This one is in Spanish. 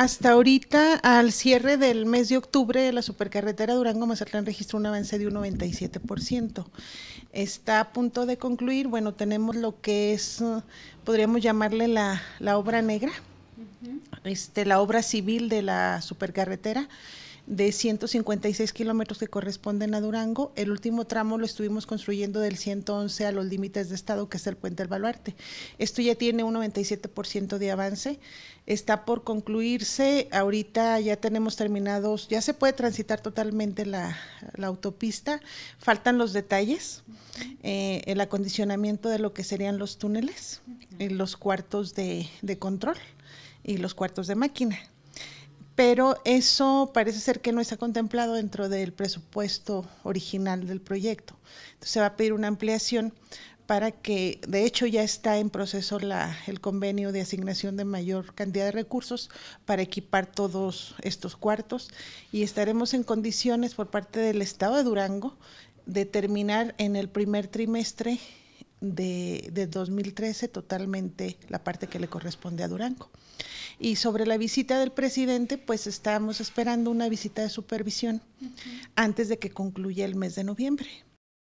Hasta ahorita, al cierre del mes de octubre, la supercarretera Durango-Mazatlán registró un avance de un 97%. Está a punto de concluir, bueno, tenemos lo que es, uh, podríamos llamarle la, obra negra, este, la obra civil de la supercarretera de 156 kilómetros que corresponden a Durango. El último tramo lo estuvimos construyendo del 111 a los límites de estado, que es el puente del Baluarte. Esto ya tiene un 97% de avance. Está por concluirse. Ahorita ya tenemos terminados, ya se puede transitar totalmente la, autopista. Faltan los detalles, eh, el acondicionamiento de lo que serían los túneles, eh, los cuartos de control y los cuartos de máquina pero eso parece ser que no está contemplado dentro del presupuesto original del proyecto. Entonces se va a pedir una ampliación para que, de hecho, ya está en proceso la, el convenio de asignación de mayor cantidad de recursos para equipar todos estos cuartos y estaremos en condiciones por parte del Estado de Durango de terminar en el primer trimestre de, 2013 totalmente la parte que le corresponde a Durango. Y sobre la visita del presidente, pues estamos esperando una visita de supervisión antes de que concluya el mes de noviembre.